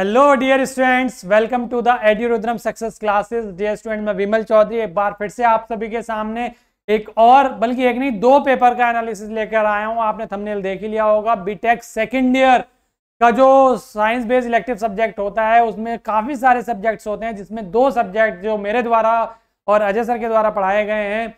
hello dear students welcome to the AD success classes dear student मैं विमल चौधरी एक बार फिर से आप सभी के सामने एक और बल्कि एक नहीं दो पेपर का एनालिसिस लेकर आया हूं आपने थंबनेल देख ही लिया होगा बीटेक सेकंड ईयर का जो साइंस बेस्ड इलेक्टिव सब्जेक्ट होता है उसमें काफ़ी सारे सब्जेक्ट्स होते हैं जिसमें दो सब्जेक्ट जो मेरे द्वारा और अजय सर के द्वारा पढ़ाए गए हैं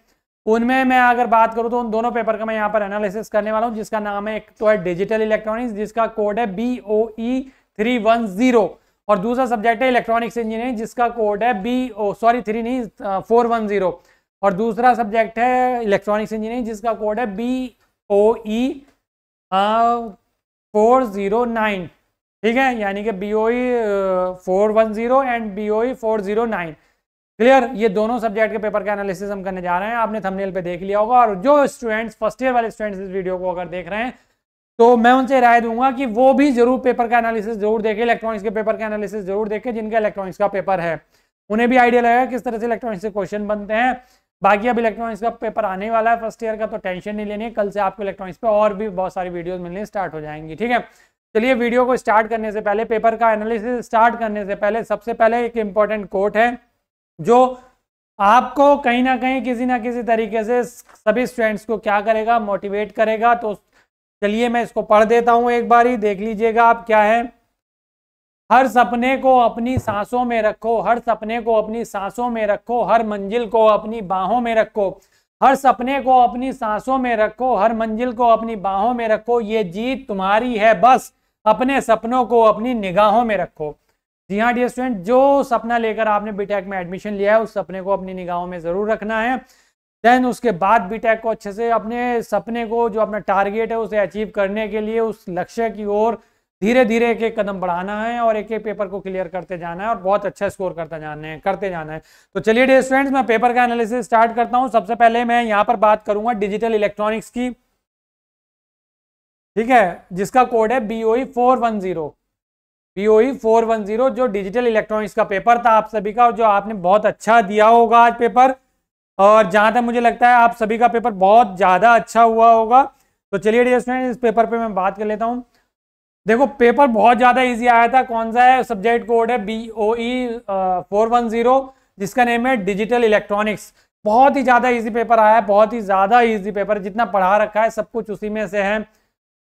उनमें मैं अगर बात करूँ तो उन दोनों पेपर का मैं यहाँ पर एनालिसिस करने वाला हूँ जिसका नाम है एक तो है डिजिटल इलेक्ट्रॉनिक्स जिसका कोड है B O E -E three one zero और दूसरा सब्जेक्ट है इलेक्ट्रॉनिक्स इंजीनियरिंग जिसका कोड है बी ओ सॉरी थ्री नहीं फोर वन जीरो और दूसरा सब्जेक्ट है इलेक्ट्रॉनिक्स इंजीनियरिंग जिसका कोड है B O E four zero nine ठीक है यानी कि B O E four one zero and B O E four zero nine clear ये दोनों सब्जेक्ट के पेपर का एनालिसिस हम करने जा रहे हैं आपने थंबनेल पे देख लिया होगा और जो स्टूडेंट्स फर्स्ट ईयर वाले स्टूडेंट्स इस वीडियो को अगर देख रहे हैं तो मैं उनसे राय दूंगा कि वो भी जरूर पेपर का एनालिसिस जरूर देखें इलेक्ट्रॉनिक्स के पेपर का एनालिसिस जरूर देखें जिनका इलेक्ट्रॉनिक्स का पेपर है उन्हें भी आइडिया लगेगा किस तरह से इलेक्ट्रॉनिक्स के क्वेश्चन बनते हैं बाकी अब इलेक्ट्रॉनिक्स का पेपर आने वाला है फर्स्ट ईयर का तो टेंशन नहीं लेनी है कल से आपको इलेक्ट्रॉनिक्स पे और भी बहुत सारी वीडियोस मिलने स्टार्ट हो जाएंगी ठीक है चलिए वीडियो को स्टार्ट करने से पहले पेपर का एनालिसिस स्टार्ट करने से पहले सबसे पहले एक इम्पॉर्टेंट कोट है जो आपको कहीं ना कहीं किसी ना किसी तरीके से सभी स्टूडेंट्स को क्या करेगा मोटिवेट करेगा तो चलिए मैं इसको पढ़ देता हूं एक बार ही देख लीजिएगा आप क्या है हर सपने को अपनी सांसों में रखो हर सपने को अपनी सांसों में रखो हर मंजिल को अपनी बाहों में रखो हर सपने को अपनी सांसों में रखो हर मंजिल को अपनी बाहों में रखो ये जीत तुम्हारी है बस अपने सपनों को अपनी निगाहों में रखो जी हाँ डियर स्टूडेंट जो सपना लेकर आपने बीटेक में एडमिशन लिया है उस सपने को अपनी निगाहों में जरूर रखना है देन उसके बाद बीटेक को अच्छे से अपने सपने को जो अपना टारगेट है उसे अचीव करने के लिए उस लक्ष्य की ओर धीरे धीरे एक एक कदम बढ़ाना है और एक एक पेपर को क्लियर करते जाना है और बहुत अच्छा स्कोर करता जाना है करते जाना है तो चलिए डे स्टूडेंट्स मैं पेपर का एनालिसिस स्टार्ट करता हूँ सबसे पहले मैं यहाँ पर बात करूंगा डिजिटल इलेक्ट्रॉनिक्स की ठीक है जिसका कोड है BOE four one zero BOE four one zero जो डिजिटल इलेक्ट्रॉनिक्स का पेपर था आप सभी का और जो आपने बहुत अच्छा दिया होगा आज पेपर और जहाँ तक मुझे लगता है आप सभी का पेपर बहुत ज़्यादा अच्छा हुआ होगा तो चलिए डियर स्टूडेंट इस पेपर पे मैं बात कर लेता हूँ देखो पेपर बहुत ज़्यादा इजी आया था कौन सा है सब्जेक्ट कोड है B O E four one zero जिसका नेम है डिजिटल इलेक्ट्रॉनिक्स बहुत ही ज़्यादा इजी पेपर आया है बहुत ही ज़्यादा इजी पेपर जितना पढ़ा रखा है सब कुछ उसी में से है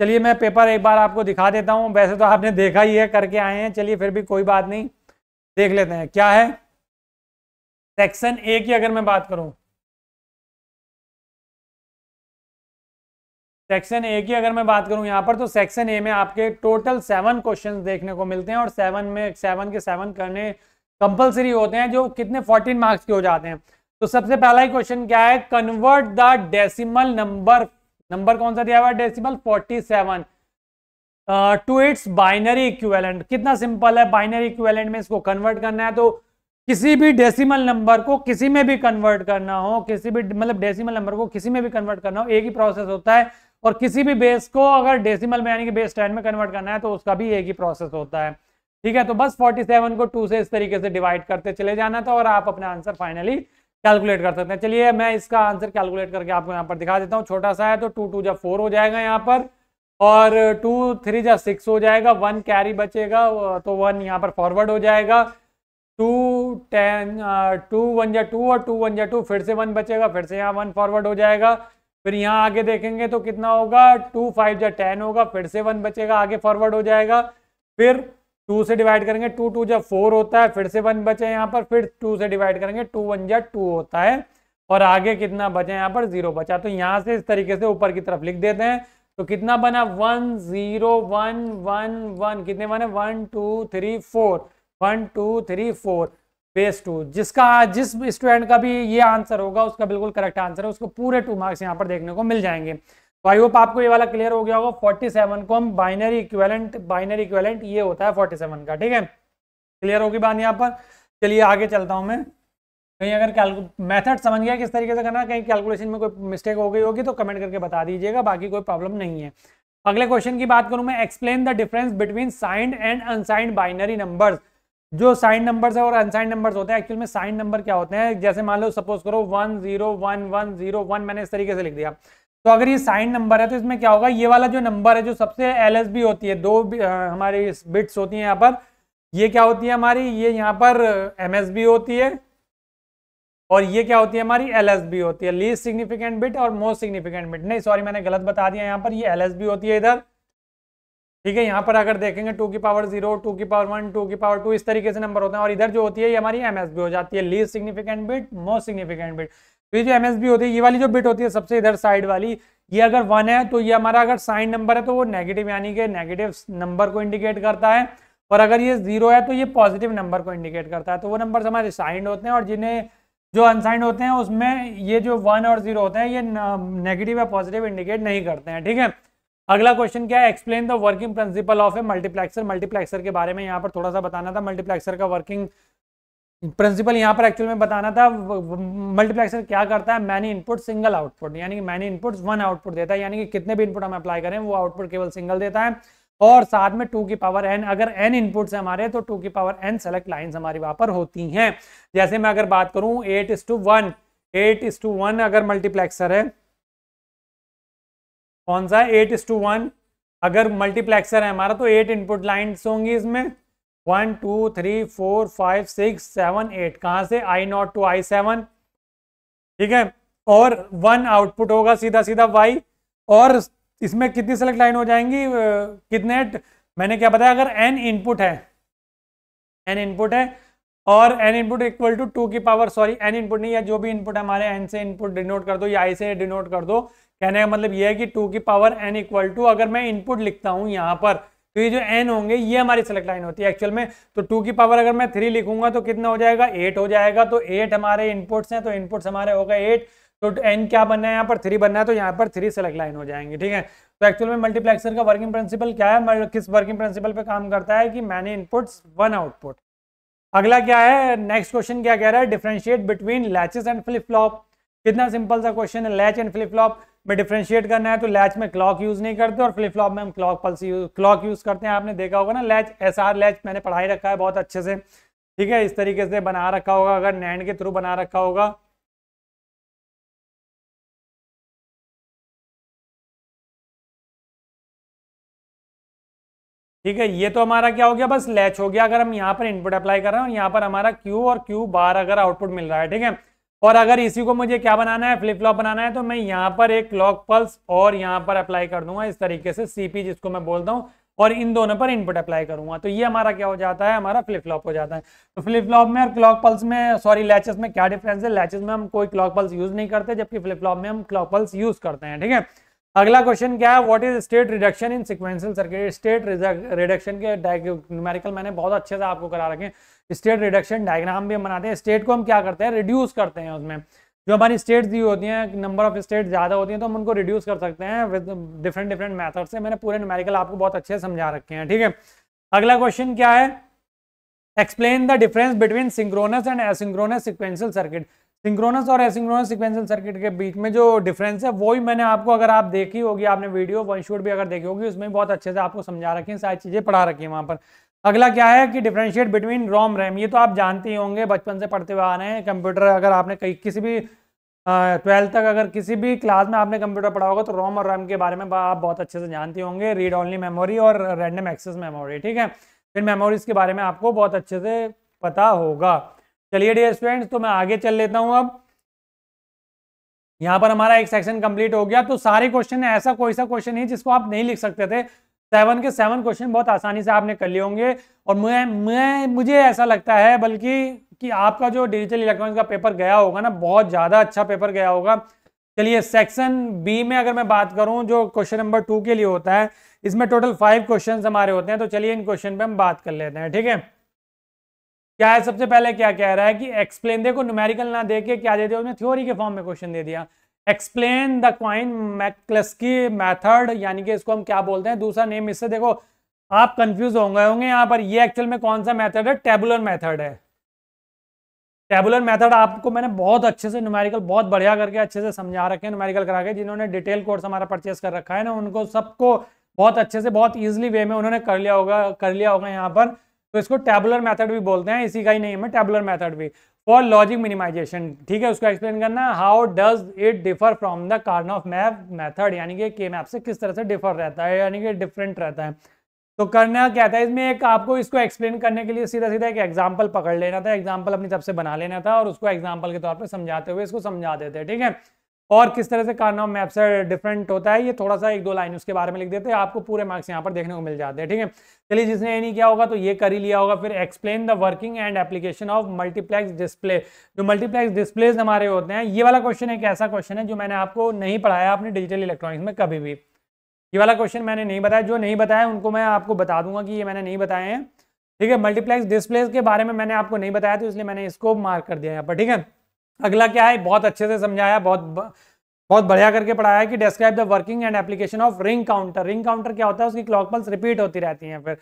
चलिए मैं पेपर एक बार आपको दिखा देता हूँ वैसे तो आपने देखा ही है करके आए हैं चलिए फिर भी कोई बात नहीं देख लेते हैं क्या है सेक्शन ए की अगर मैं बात करूँ सेक्शन ए की अगर मैं बात करूं यहाँ पर तो सेक्शन ए में आपके टोटल सेवन क्वेश्चन देखने को मिलते हैं और सेवन में सेवन के सेवन करने कंपलसरी होते हैं जो कितने फोर्टीन मार्क्स के हो जाते हैं तो सबसे पहला ही क्वेश्चन क्या है convert the decimal number number कौन सा दिया हुआ है decimal seven to its binary equivalent कितना सिंपल है बाइनरी इक्वेलेंट में इसको कन्वर्ट करना है तो किसी भी डेसिमल नंबर को किसी में भी कन्वर्ट करना हो किसी भी मतलब डेसिमल नंबर को किसी में भी कन्वर्ट करना हो एक ही प्रोसेस होता है और किसी भी बेस को अगर डेसिमल में यानी कि बेस टेन में कन्वर्ट करना है तो उसका भी एक ही प्रोसेस होता है ठीक है तो बस 47 को 2 से इस तरीके से डिवाइड करते चले जाना था और आप अपना आंसर फाइनली कैलकुलेट कर सकते हैं चलिए मैं इसका आंसर कैलकुलेट करके आपको यहाँ पर दिखा देता हूँ छोटा सा है तो टू टू जब फोर हो जाएगा यहाँ पर और टू थ्री जब सिक्स हो जाएगा वन कैरी बचेगा तो वन यहाँ पर फॉरवर्ड हो जाएगा टू टेन टू वन जा टू और टू वन जा टू फिर से वन बचेगा फिर से यहाँ वन फॉरवर्ड हो जाएगा फिर यहाँ आगे देखेंगे तो कितना होगा टू फाइव या टेन होगा फिर से वन बचेगा आगे फॉरवर्ड हो जाएगा फिर टू से डिवाइड करेंगे टू टू जब फोर होता है फिर से वन बचे यहाँ पर फिर टू से डिवाइड करेंगे टू वन या टू होता है और आगे कितना बचा यहाँ पर जीरो बचा तो यहाँ से इस तरीके से ऊपर की तरफ लिख देते हैं तो कितना बना one zero one one one कितने बने one two three four one two three four base two जिसका जिस स्टूडेंट का भी ये आंसर होगा उसका बिल्कुल करेक्ट आंसर है उसको पूरे टू मार्क्स यहाँ पर देखने को मिल जाएंगे तो आई होप आपको ये वाला क्लियर हो गया होगा फोर्टी सेवन को हम बाइनरी इक्वेलेंट बाइनरी इक्वेलेंट ये होता है फोर्टी सेवन का ठीक है क्लियर होगी बात यहाँ पर चलिए आगे चलता हूँ मैं कहीं अगर कैलकु मैथड समझ गया किस तरीके से करना कहीं कैलकुलेशन में कोई मिस्टेक हो गई होगी तो कमेंट करके बता दीजिएगा बाकी कोई प्रॉब्लम नहीं है अगले क्वेश्चन की बात करूँ मैं explain the difference between signed and unsigned binary numbers जो साइन नंबर्स है और अनसाइन नंबर्स होते हैं एक्चुअल में साइन नंबर क्या होते हैं जैसे मान लो सपोज करो one zero one one zero one मैंने इस तरीके से लिख दिया तो अगर ये साइन नंबर है तो इसमें क्या होगा ये वाला जो नंबर है जो सबसे एल होती है दो हमारी बिट्स होती है यहाँ पर ये क्या होती है हमारी ये यहाँ पर एम होती है और ये क्या होती है हमारी एल होती है लीस्ट सिग्निफिकेंट बिट और मोस्ट सिग्निफिकेंट बिट नहीं सॉरी मैंने गलत बता दिया यहाँ पर ये एल होती है इधर ठीक है यहाँ पर अगर देखेंगे टू की पावर जीरो टू की पावर वन टू की पावर टू इस तरीके से नंबर होते हैं और इधर जो होती है ये हमारी एमएसबी हो जाती है least significant bit most significant bit तो ये जो एमएसबी होती है ये वाली जो बिट होती है सबसे इधर साइड वाली ये अगर वन है तो ये हमारा अगर साइन नंबर है तो वो नेगेटिव यानी कि नेगेटिव नंबर को इंडिकेट करता है और अगर ये जीरो है तो ये पॉजिटिव नंबर को इंडिकेट करता है तो वो नंबर हमारे साइंड होते हैं और जिन्हें जो अनसाइंड होते हैं उसमें ये जो वन और जीरो होते हैं ये नेगेटिव या पॉजिटिव इंडिकेट नहीं करते हैं ठीक है अगला क्वेश्चन क्या है explain the working principle of a multiplexer multiplexer के बारे में यहाँ पर थोड़ा सा बताना था मल्टीप्लेक्सर का वर्किंग प्रिंसिपल यहाँ पर एक्चुअल में बताना था मल्टीप्लेक्सर क्या करता है मैनी इनपुट सिंगल आउटपुट यानी कि मैनी इनपुट वन आउटपुट देता है यानी कि कितने भी इनपुट हम अप्लाई करें वो आउटपुट केवल सिंगल देता है और साथ में टू की पावर एन अगर एन इनपुट्स हमारे तो टू की पावर एन सेलेक्ट लाइन हमारी वहां पर होती हैं जैसे मैं अगर बात करूं eight is to one eight is to one अगर मल्टीप्लेक्सर है कौन सा एट इस टू वन अगर मल्टीप्लेक्सर है हमारा तो एट इनपुट लाइन्स होंगी इसमें one two three four five six seven eight कहाँ से I naught to I seven ठीक है और वन आउटपुट होगा सीधा सीधा वाई और इसमें कितनी सेलेक्ट लाइन हो जाएंगी कितने मैंने क्या बताया अगर एन इनपुट है एन इनपुट है और N input equal to two की पावर सॉरी एन इनपुट नहीं या जो भी इनपुट है हमारे एन से इनपुट डिनोट कर दो या आई से डिनोट कर दो कहने का मतलब यह है कि टू की पावर एन इक्वल टू अगर मैं इनपुट लिखता हूँ यहाँ पर तो ये जो एन होंगे ये हमारी सेलेक्ट लाइन होती है एक्चुअल में तो टू की पावर अगर मैं थ्री लिखूंगा तो कितना हो जाएगा एट हो जाएगा तो एट हमारे इनपुट्स हैं तो इनपुट्स हमारे होगा एट तो एन क्या बनना है यहाँ पर थ्री बनना है तो यहाँ पर थ्री सेलेक्ट लाइन हो जाएंगे ठीक है तो एक्चुअल में मल्टीप्लेक्सर का वर्किंग प्रिंसिपल क्या है किस वर्किंग प्रिंसिपल पर काम करता है कि मैंने इनपुट्स वन आउटपुट अगला क्या है नेक्स्ट क्वेश्चन क्या कह रहा है differentiate between latches and flip flop कितना सिंपल सा क्वेश्चन है लैच एंड फ्लिप फ्लॉप में डिफ्रेंशिएट करना है तो लैच में क्लॉक यूज नहीं करते और फ्लिप फ्लॉप में हम clock pulse use clock use करते हैं आपने देखा होगा ना लैच एस आर लैच मैंने पढ़ाई रखा है बहुत अच्छे से ठीक है इस तरीके से बना रखा होगा अगर नैंड के थ्रू बना रखा होगा ठीक है ये तो हमारा क्या हो गया बस लैच हो गया अगर हम यहाँ पर इनपुट अप्लाई कर रहे हैं और यहाँ पर हमारा क्यू और क्यू बार अगर आउटपुट मिल रहा है ठीक है और अगर इसी को मुझे क्या बनाना है फ्लिप फ्लॉप बनाना है तो मैं यहाँ पर एक क्लॉक पल्स और यहाँ पर अप्लाई कर दूंगा इस तरीके से सीपी जिसको मैं बोलता हूँ और इन दोनों पर इनपुट अप्लाई करूंगा तो ये हमारा क्या हो जाता है हमारा फ्लिप फ्लॉप हो जाता है तो फ्लिप फ्लॉप में और क्लॉक पल्स में सॉरी लैचेस में क्या डिफरेंस है लैचेस में हम कोई क्लॉक पल्स यूज नहीं करते जबकि फ्लिप फ्लॉप में हम क्लॉक पल्स यूज करते हैं ठीक है अगला क्वेश्चन क्या है what is state reduction in sequential circuit state reduction के न्यूमेरिकल मैंने बहुत अच्छे से आपको करा रखे हैं स्टेट रिडक्शन डायग्राम भी हम बनाते हैं स्टेट को हम क्या करते हैं रिड्यूस करते हैं उसमें जो हमारी स्टेट दी होती हैं नंबर ऑफ स्टेट ज़्यादा होती हैं तो हम उनको रिड्यूस कर सकते हैं विद डिफरेंट डिफरेंट मैथड से मैंने पूरे न्यूमेरिकल आपको बहुत अच्छे समझा रखे हैं ठीक है अगला क्वेश्चन क्या है explain the difference between synchronous and asynchronous sequential circuit synchronous और एसिंक्रोनस सिक्वेंशियल सर्किट के बीच में जो डिफरेंस है वो ही मैंने आपको अगर आप देखी होगी आपने वीडियो वन शूट भी अगर देखी होगी उसमें बहुत अच्छे से आपको समझा रखी है सारी चीज़ें पढ़ा रखी है वहाँ पर अगला क्या है कि डिफ्रेंशिएट बिटवीन रोम रैम ये तो आप जानते ही होंगे बचपन से पढ़ते हुए आ रहे हैं कंप्यूटर अगर आपने कहीं किसी भी ट्वेल्थ तक अगर किसी भी क्लास में आपने कंप्यूटर पढ़ा होगा तो रोम और रैम के बारे में आप बहुत अच्छे से जानते होंगे रीड ऑनली मेमोरी और रैंडम एक्सेस मेमोरी ठीक है फिर मेमोरीज के बारे में आपको बहुत अच्छे से पता होगा चलिए डियर स्टूडेंट्स तो मैं आगे चल लेता हूँ अब यहाँ पर हमारा एक सेक्शन कंप्लीट हो गया तो सारे क्वेश्चन ऐसा कोई सा क्वेश्चन है जिसको आप नहीं लिख सकते थे सेवन के सेवन क्वेश्चन बहुत आसानी से आपने कर लिए होंगे और मैं मैं मुझे ऐसा लगता है बल्कि कि आपका जो डिजिटल इलेक्ट्रॉनिक्स का पेपर गया होगा ना बहुत ज़्यादा अच्छा पेपर गया होगा चलिए सेक्शन बी में अगर मैं बात करूं जो क्वेश्चन नंबर टू के लिए होता है इसमें टोटल फाइव क्वेश्चन हमारे होते हैं तो चलिए इन क्वेश्चन पे हम बात कर लेते हैं ठीक है क्या है सबसे पहले क्या कह रहा है कि एक्सप्लेन देखो न्यूमेरिकल ना दे के क्या दे दिया उसने थ्योरी के फॉर्म में क्वेश्चन दे दिया explain the Quine McCluskey method यानी कि इसको हम क्या बोलते हैं दूसरा नेम इससे देखो आप कंफ्यूज हो गए होंगे यहाँ पर ये एक्चुअल में कौन सा मेथड है टेबुलर मेथड है टेबुलर मेथड आपको मैंने बहुत अच्छे से न्यूमेरिकल बहुत बढ़िया करके अच्छे से समझा रखे हैं न्यूमेरिकल करा के जिन्होंने डिटेल कोर्स हमारा परचेस कर रखा है ना उनको सबको बहुत अच्छे से बहुत ईजिली वे में उन्होंने कर लिया होगा कर लिया होगा यहाँ पर तो इसको टेबुलर मैथड भी बोलते हैं इसी का ही नहीं है टेबुलर मैथड भी फॉर लॉजिक मिनिमाइजेशन ठीक है उसको एक्सप्लेन करना how does it differ from the Karnaugh map method यानी कि के मैप से किस तरह से डिफर रहता है यानी कि डिफरेंट रहता है तो करना क्या था इसमें एक आपको इसको एक्सप्लेन करने के लिए सीधा सीधा एक एग्जाम्पल पकड़ लेना था एग्जाम्पल अपनी तरफ से बना लेना था और उसको एग्जाम्पल के तौर पर समझाते हुए इसको समझा देते हैं ठीक है और किस तरह से कारनाम मैप से डिफरेंट होता है ये थोड़ा सा एक दो लाइन उसके बारे में लिख देते हैं आपको पूरे मार्क्स यहाँ पर देखने को मिल जाते हैं ठीक है चलिए जिसने ये नहीं किया होगा तो ये कर ही लिया होगा फिर explain the working and application of multiplex display जो मल्टीप्लेक्स डिस्प्लेज हमारे होते हैं ये वाला क्वेश्चन एक ऐसा क्वेश्चन है जो मैंने आपको नहीं पढ़ाया अपने डिजिटल इलेक्ट्रॉनिक्स में कभी भी ये वाला क्वेश्चन मैंने नहीं बताया जो नहीं बताया उनको मैं आपको बता दूंगा कि ये मैंने नहीं बताए हैं ठीक है मल्टीप्लेक्स डिस्प्लेज के बारे में मैंने आपको नहीं बताया तो इसलिए मैंने इसको मार्क कर दिया यहाँ पर ठीक है अगला क्या है बहुत अच्छे से समझाया बहुत बहुत बढ़िया करके पढ़ाया कि describe the working and application of ring counter ring counter क्या होता है उसकी क्लॉक पल्स रिपीट होती रहती है फिर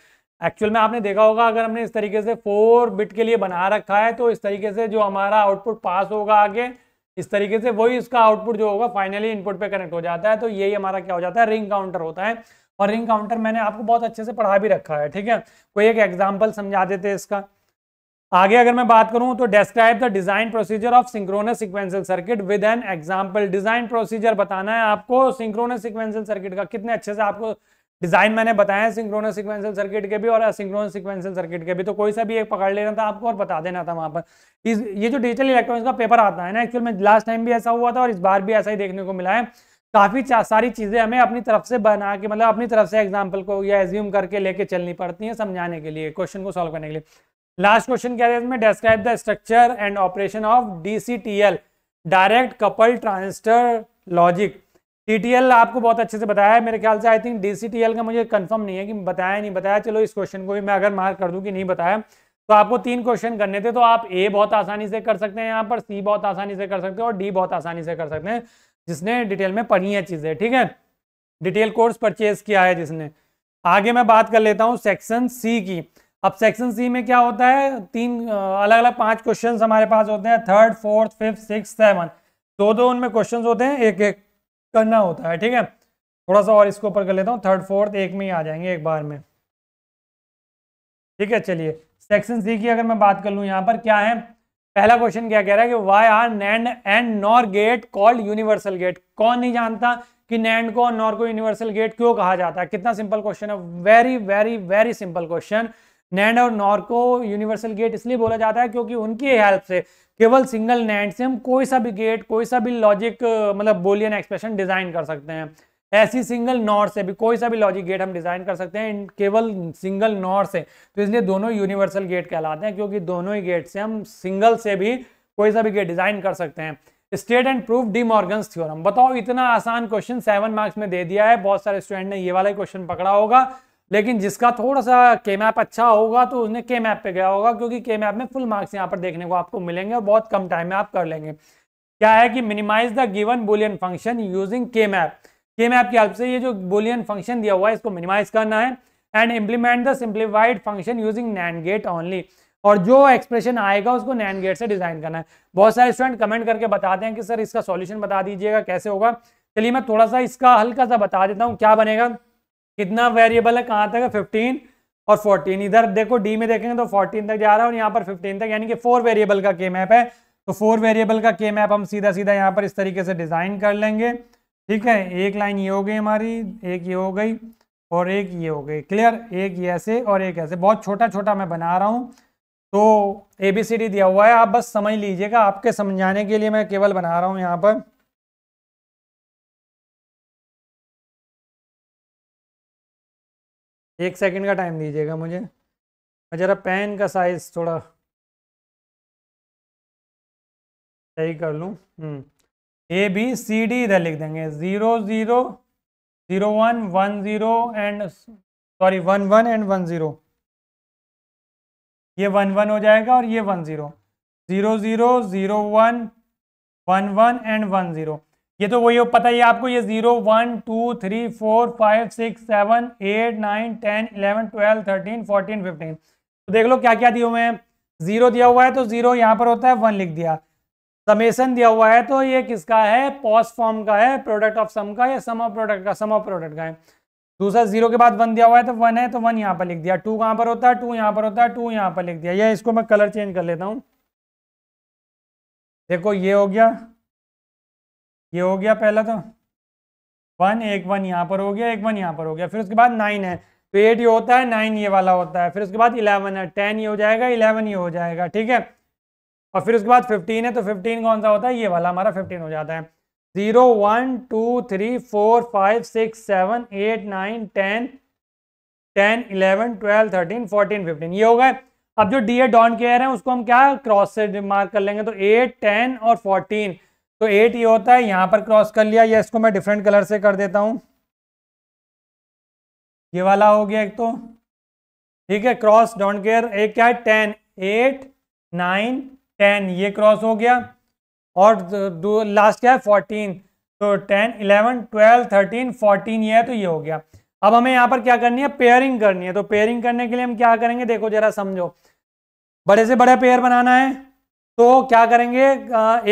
एक्चुअल में आपने देखा होगा अगर हमने इस तरीके से फोर बिट के लिए बना रखा है तो इस तरीके से जो हमारा आउटपुट पास होगा आगे इस तरीके से वही इसका आउटपुट जो होगा फाइनली इनपुट पे कनेक्ट हो जाता है तो यही हमारा क्या हो जाता है रिंग काउंटर होता है और रिंग काउंटर मैंने आपको बहुत अच्छे से पढ़ा भी रखा है ठीक है कोई एक एग्जाम्पल समझा देते इसका आगे अगर मैं बात करूं तो describe the design procedure of synchronous sequential circuit with an example design procedure बताना है आपको सिंक्रोनस सीक्वेंशियल सर्किट का कितने अच्छे से आपको डिजाइन मैंने बताया है सिंक्रोनस सीक्वेंशियल सर्किट के भी और असिंक्रोनस सीक्वेंशियल सर्किट के भी तो कोई सा भी एक पकड़ लेना था आपको और बता देना था वहां पर इस ये जो डिजिटल इलेक्ट्रॉनिक्स का पेपर आता है ना एक्चुअल में लास्ट टाइम भी ऐसा हुआ था और इस बार भी ऐसा ही देखने को मिला है काफी सारी चीजें हमें अपनी तरफ से बना के मतलब अपनी तरफ से एग्जाम्पल को या एज्यूम करके लेके चलनी पड़ती है समझाने के लिए क्वेश्चन को सॉल्व करने के लिए लास्ट क्वेश्चन क्या है इसमें describe the structure and operation of DCTL direct couple transistor logic TTL आपको बहुत अच्छे से बताया है मेरे ख्याल से आई थिंक डीसीटीएल का मुझे कंफर्म नहीं है कि बताया नहीं बताया चलो इस क्वेश्चन को भी मैं अगर मार्क कर दूं कि नहीं बताया तो आपको तीन क्वेश्चन करने थे तो आप ए बहुत आसानी से कर सकते हैं यहाँ पर सी बहुत आसानी से कर सकते हैं और डी बहुत आसानी से कर सकते हैं जिसने डिटेल में पढ़ी है चीज़ें ठीक है डिटेल कोर्स परचेज किया है जिसने आगे मैं बात कर लेता हूँ सेक्शन सी की अब सेक्शन सी में क्या होता है तीन अलग अलग पांच क्वेश्चन हमारे पास होते हैं third fourth fifth six seven दो दो उनमें क्वेश्चन होते हैं एक एक करना होता है ठीक है थोड़ा सा और इसको ऊपर कर लेता हूँ थर्ड फोर्थ एक में ही आ जाएंगे एक बार में ठीक है चलिए सेक्शन सी की अगर मैं बात कर लूँ यहाँ पर क्या है पहला क्वेश्चन क्या कह रहा है कि why are NAND and NOR gate called universal gate कौन नहीं जानता कि नैंड को और नॉर को यूनिवर्सल गेट क्यों कहा जाता है कितना सिंपल क्वेश्चन है very very very simple question NAND और नॉर को यूनिवर्सल गेट इसलिए बोला जाता है क्योंकि उनकी हेल्प से केवल सिंगल नैंड से हम कोई सा भी गेट कोई सा भी लॉजिक मतलब बोलियन एक्सप्रेशन डिजाइन कर सकते हैं ऐसी सिंगल नॉर से भी कोई सा भी लॉजिक गेट हम डिजाइन कर सकते हैं केवल सिंगल नॉर से तो इसलिए दोनों यूनिवर्सल गेट कहलाते हैं क्योंकि दोनों ही गेट से हम सिंगल से भी कोई सा भी गेट डिजाइन कर सकते हैं state and prove De Morgan theorem बताओ इतना आसान क्वेश्चन सेवन मार्क्स में दे दिया है बहुत सारे स्टूडेंट ने ये वाला क्वेश्चन पकड़ा होगा लेकिन जिसका थोड़ा सा के मैप अच्छा होगा तो उसने के मैप पे गया होगा क्योंकि के मैप में फुल मार्क्स यहाँ पर देखने को आपको मिलेंगे और बहुत कम टाइम में आप कर लेंगे क्या है कि minimize the given Boolean function using K map K map की हेल्प से ये जो बुलियन फंक्शन दिया हुआ है इसको मिनिमाइज करना है and implement the simplified function using NAND gate only और जो एक्सप्रेशन आएगा उसको नैन गेट से डिजाइन करना है बहुत सारे स्टूडेंट कमेंट करके बताते हैं कि सर इसका सॉल्यूशन बता दीजिएगा कैसे होगा चलिए मैं थोड़ा सा इसका हल्का सा बता देता हूँ क्या बनेगा कितना वेरिएबल है कहाँ तक है फिफ्टीन और फोर्टीन इधर देखो डी में देखेंगे तो फोर्टीन तक जा रहा है और यहाँ पर फिफ्टीन तक यानी कि फोर वेरिएबल का के मैप है तो फोर वेरिएबल का के मैप हम सीधा सीधा यहाँ पर इस तरीके से डिज़ाइन कर लेंगे ठीक है एक लाइन ये हो गई हमारी एक ये हो गई और एक ये हो गई क्लियर एक ये ऐसे और एक ऐसे बहुत छोटा छोटा मैं बना रहा हूँ तो ए बी सी डी दिया हुआ है आप बस समझ लीजिएगा आपके समझाने के लिए मैं केवल बना रहा हूँ यहाँ पर एक सेकंड का टाइम दीजिएगा मुझे मैं ज़रा पेन का साइज़ थोड़ा सही कर लूँ ए बी सी डी इधर लिख देंगे zero zero zero one one zero and sorry one one and one zero ये वन वन हो जाएगा और ये one zero zero zero zero one one one and one zero ये तो वही पता ही आपको ये zero one two three four five six seven eight nine ten eleven twelve thirteen fourteen fifteen तो देख लो क्या क्या दिए हुए हैं जीरो दिया हुआ है तो जीरो यहाँ पर होता है वन लिख दिया समेसन दिया हुआ है तो ये किसका है पॉस्ट फॉर्म का है प्रोडक्ट ऑफ सम का या सम ऑफ प्रोडक्ट का सम ऑफ प्रोडक्ट का है दूसरा जीरो के बाद वन दिया हुआ है तो वन है तो वन यहाँ पर लिख दिया टू कहाँ पर होता है टू यहाँ पर होता है टू यहाँ पर लिख दिया या इसको मैं कलर चेंज कर लेता हूँ देखो ये हो गया ये हो गया पहला तो वन एक वन यहाँ पर हो गया एक वन यहाँ पर हो गया फिर उसके बाद नाइन है तो एट ये होता है नाइन ये वाला होता है फिर उसके बाद इलेवन है टेन ये हो जाएगा इलेवन ये हो जाएगा ठीक है और फिर उसके बाद फिफ्टीन है तो फिफ्टीन कौन सा होता है ये वाला हमारा फिफ्टीन हो जाता है zero one two three four five six seven eight nine ten ten eleven twelve thirteen fourteen fifteen ये हो गए अब जो डी ए डॉन केयर है उसको हम क्या क्रॉस से मार्क कर लेंगे तो एट टेन और फोर्टीन तो एट ये होता है यहां पर क्रॉस कर लिया या इसको मैं डिफरेंट कलर से कर देता हूं ये वाला हो गया एक तो ठीक है क्रॉस डोंट केयर एक क्या है टेन एट नाइन टेन ये क्रॉस हो गया और लास्ट क्या है फोर्टीन तो ten eleven twelve thirteen fourteen ये है तो ये हो गया अब हमें यहाँ पर क्या करनी है पेयरिंग करनी है तो पेयरिंग करने के लिए हम क्या करेंगे देखो जरा समझो बड़े से बड़ा पेयर बनाना है तो क्या करेंगे